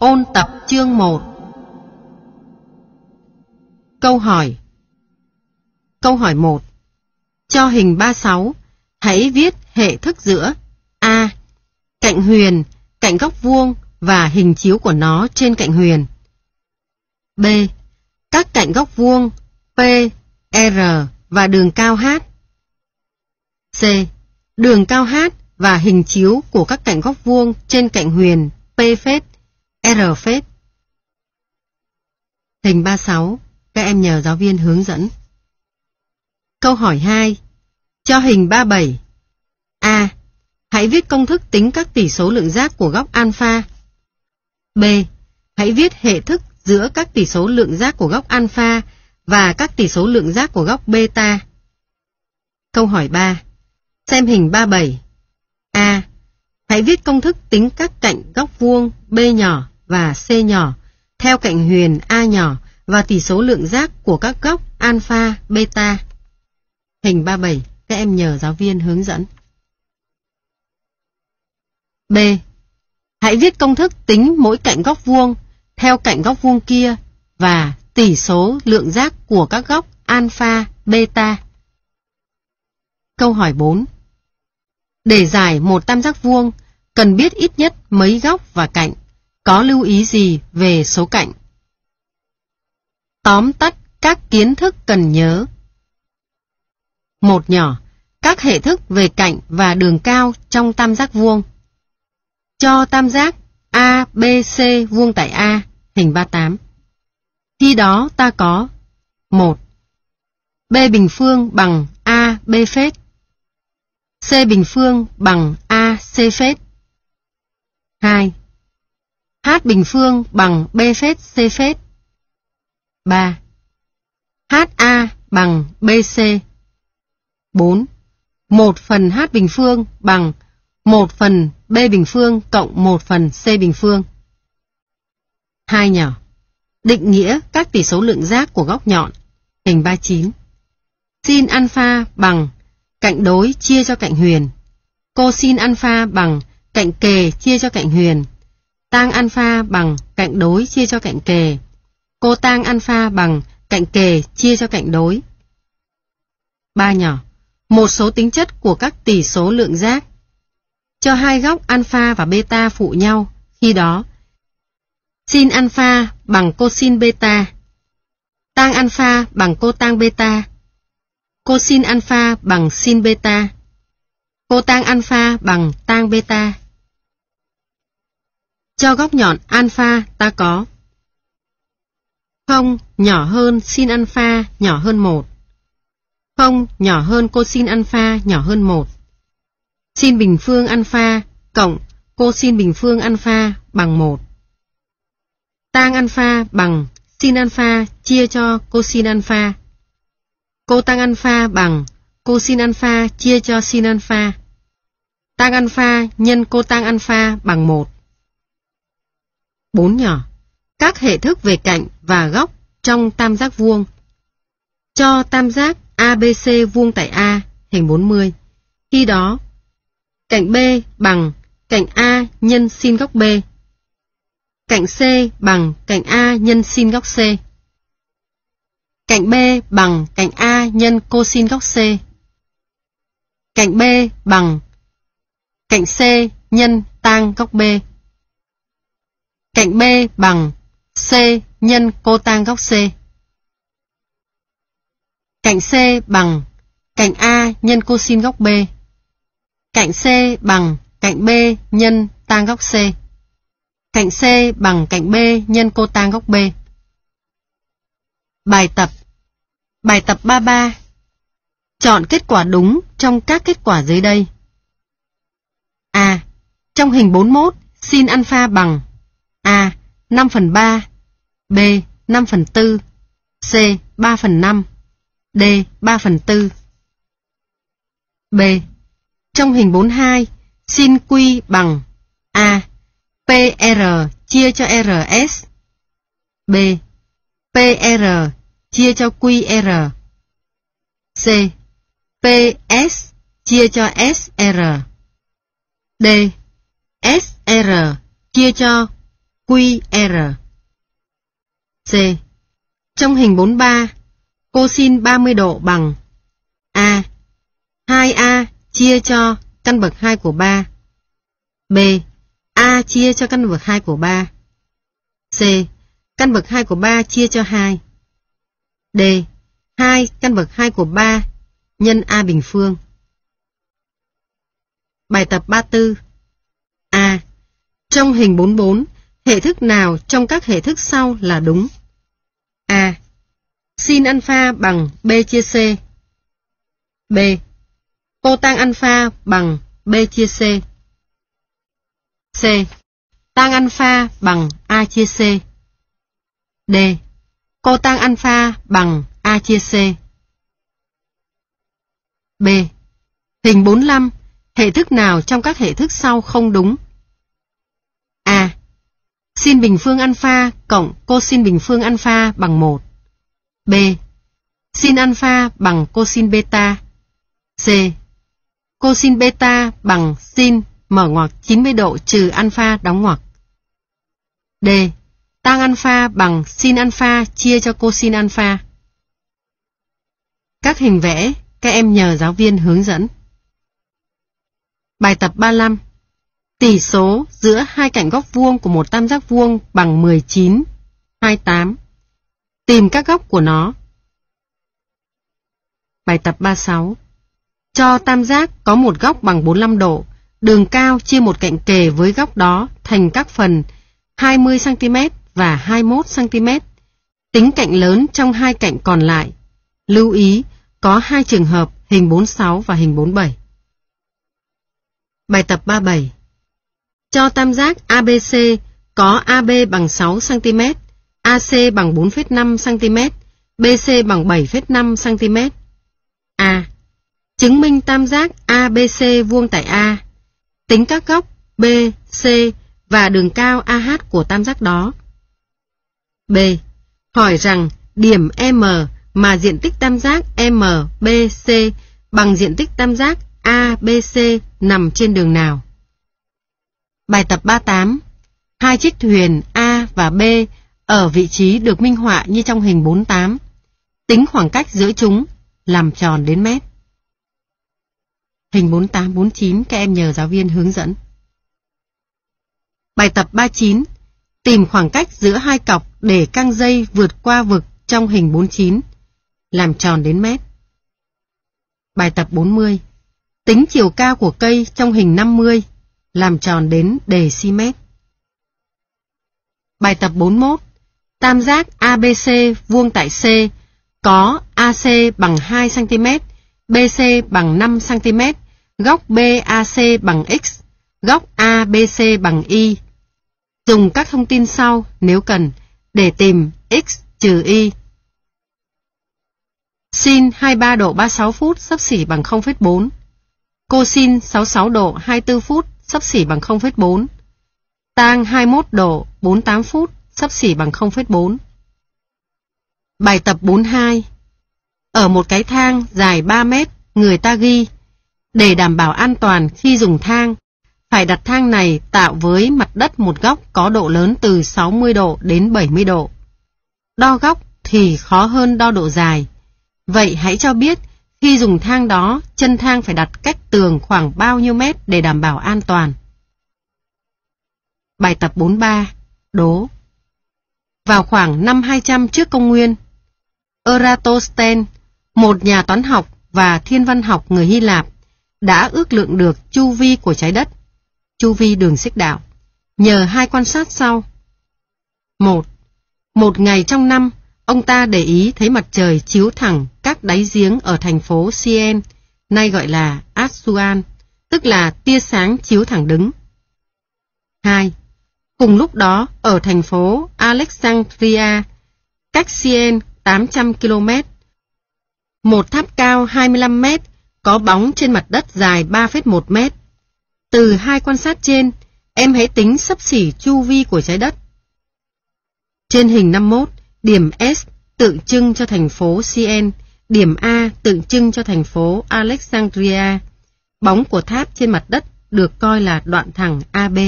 Ôn tập chương 1 Câu hỏi Câu hỏi 1 Cho hình 36, hãy viết hệ thức giữa A. Cạnh huyền, cạnh góc vuông và hình chiếu của nó trên cạnh huyền. B. Các cạnh góc vuông P, R và đường cao H. C. Đường cao H và hình chiếu của các cạnh góc vuông trên cạnh huyền P phết. R phép Hình 36, các em nhờ giáo viên hướng dẫn. Câu hỏi 2. Cho hình 37. A. Hãy viết công thức tính các tỷ số lượng giác của góc alpha. B. Hãy viết hệ thức giữa các tỷ số lượng giác của góc alpha và các tỷ số lượng giác của góc beta. Câu hỏi 3. Xem hình 37. A. Hãy viết công thức tính các cạnh góc vuông B nhỏ và C nhỏ, theo cạnh huyền A nhỏ và tỷ số lượng giác của các góc alpha, beta. Hình 37, các em nhờ giáo viên hướng dẫn. B. Hãy viết công thức tính mỗi cạnh góc vuông theo cạnh góc vuông kia và tỷ số lượng giác của các góc alpha, beta. Câu hỏi 4. Để giải một tam giác vuông, cần biết ít nhất mấy góc và cạnh. Có lưu ý gì về số cạnh? Tóm tắt các kiến thức cần nhớ. Một nhỏ, các hệ thức về cạnh và đường cao trong tam giác vuông. Cho tam giác ABC vuông tại A, hình 38. Khi đó ta có 1. B bình phương bằng A, phết. C bình phương bằng A, C phết. 2. H bình phương bằng B phết C phết. 3. HA bằng BC. 4. 1 phần H bình phương bằng 1 phần B bình phương cộng 1 phần C bình phương. Hai nhỏ. Định nghĩa các tỷ số lượng giác của góc nhọn. Hình 39. Sin alpha bằng cạnh đối chia cho cạnh huyền. Cosin alpha bằng cạnh kề chia cho cạnh huyền tang alpha bằng cạnh đối chia cho cạnh kề. Cô tang alpha bằng cạnh kề chia cho cạnh đối. Ba nhỏ, một số tính chất của các tỷ số lượng giác. Cho hai góc alpha và beta phụ nhau, khi đó sin alpha bằng cosin beta, tang alpha bằng cotang beta, cosin alpha bằng sin beta, cotang alpha bằng tang beta. Cho góc nhọn alpha ta có. không nhỏ hơn sin alpha nhỏ hơn 1. không nhỏ hơn cosin alpha nhỏ hơn 1. Sin bình phương alpha cộng cosin bình phương alpha bằng 1. Tang alpha bằng sin alpha chia cho cosin alpha. Cotang alpha bằng cosin alpha chia cho sin alpha. Tang alpha nhân cotang alpha bằng 1 bốn nhỏ, các hệ thức về cạnh và góc trong tam giác vuông. Cho tam giác ABC vuông tại A thành 40. Khi đó, cạnh B bằng cạnh A nhân sin góc B. Cạnh C bằng cạnh A nhân sin góc C. Cạnh B bằng cạnh A nhân cosin góc C. Cạnh B bằng cạnh C nhân tang góc B. Cạnh B bằng C nhân cô tang góc C. Cạnh C bằng cạnh A nhân cosin góc B. Cạnh C bằng cạnh B nhân tang góc C. Cạnh C bằng cạnh B nhân cô tang góc B. Bài tập Bài tập 33 Chọn kết quả đúng trong các kết quả dưới đây. A. Trong hình 41, sin alpha bằng A. 5 phần 3 B. 5 phần 4 C. 3 phần 5 D. 3 phần 4 B. Trong hình 42, xin Q bằng A. PR chia cho RS B. PR chia cho QR C. PS chia cho SR D. SR chia cho QR. C. Trong hình 43, cô xin 30 độ bằng A. 2A chia cho căn bậc 2 của 3. B. A chia cho căn bậc 2 của 3. C. Căn bậc 2 của 3 chia cho 2. D. 2 căn bậc 2 của 3 nhân A bình phương. Bài tập 34 A. Trong hình 44, hệ thức nào trong các hệ thức sau là đúng? A. Sin alpha bằng B chia C. B. Cotang alpha bằng B chia C. C. Tang alpha bằng A chia C. D. Cotang alpha bằng A chia C. B. Hình 45, hệ thức nào trong các hệ thức sau không đúng? A. Sin bình phương alpha cộng cosin bình phương alpha bằng 1. B. Sin alpha bằng cosin beta. C. Cosin beta bằng sin mở ngoặc 90 độ trừ alpha đóng ngoặc. D. Tan alpha bằng sin alpha chia cho cosin alpha. Các hình vẽ các em nhờ giáo viên hướng dẫn. Bài tập 35 Tỷ số giữa hai cạnh góc vuông của một tam giác vuông bằng 19, 28. Tìm các góc của nó. Bài tập 36. Cho tam giác có một góc bằng 45 độ, đường cao chia một cạnh kề với góc đó thành các phần 20cm và 21cm. Tính cạnh lớn trong hai cạnh còn lại. Lưu ý, có hai trường hợp hình 46 và hình 47. Bài tập 37 cho tam giác ABC có AB bằng 6cm, AC bằng 4,5cm, BC bằng 7,5cm. A. Chứng minh tam giác ABC vuông tại A. Tính các góc B, C và đường cao AH của tam giác đó. B. Hỏi rằng điểm M mà diện tích tam giác MBC bằng diện tích tam giác ABC nằm trên đường nào? Bài tập 38 Hai chiếc thuyền A và B ở vị trí được minh họa như trong hình 48. Tính khoảng cách giữa chúng, làm tròn đến mét. Hình 48-49 các em nhờ giáo viên hướng dẫn. Bài tập 39 Tìm khoảng cách giữa hai cọc để căng dây vượt qua vực trong hình 49, làm tròn đến mét. Bài tập 40 Tính chiều cao của cây trong hình 50 làm tròn đến đề mét. Bài tập 41 Tam giác ABC vuông tại C có AC bằng 2cm, BC bằng 5cm, góc BAC bằng X, góc ABC bằng Y. Dùng các thông tin sau nếu cần để tìm X trừ Y. Sin 23 độ 36 phút sấp xỉ bằng 0,4. Cosin 66 độ 24 phút sắp xỉ bằng 0,4. Tang 21 độ 48 phút, sắp xỉ bằng 0,4. Bài tập 42 Ở một cái thang dài 3 mét, người ta ghi Để đảm bảo an toàn khi dùng thang, phải đặt thang này tạo với mặt đất một góc có độ lớn từ 60 độ đến 70 độ. Đo góc thì khó hơn đo độ dài. Vậy hãy cho biết khi dùng thang đó, chân thang phải đặt cách tường khoảng bao nhiêu mét để đảm bảo an toàn. Bài tập 43 Đố Vào khoảng năm 200 trước công nguyên, Eratosthenes, một nhà toán học và thiên văn học người Hy Lạp, đã ước lượng được chu vi của trái đất, chu vi đường xích đạo, nhờ hai quan sát sau. 1. Một, một ngày trong năm Ông ta để ý thấy mặt trời chiếu thẳng các đáy giếng ở thành phố Siem, nay gọi là Asuan, tức là tia sáng chiếu thẳng đứng. 2. Cùng lúc đó, ở thành phố Alexandria, cách Siem 800 km, một tháp cao 25 m có bóng trên mặt đất dài 3,1 m. Từ hai quan sát trên, em hãy tính sấp xỉ chu vi của trái đất. Trên hình 51, Điểm S tượng trưng cho thành phố Sien, điểm A tượng trưng cho thành phố Alexandria. Bóng của tháp trên mặt đất được coi là đoạn thẳng AB.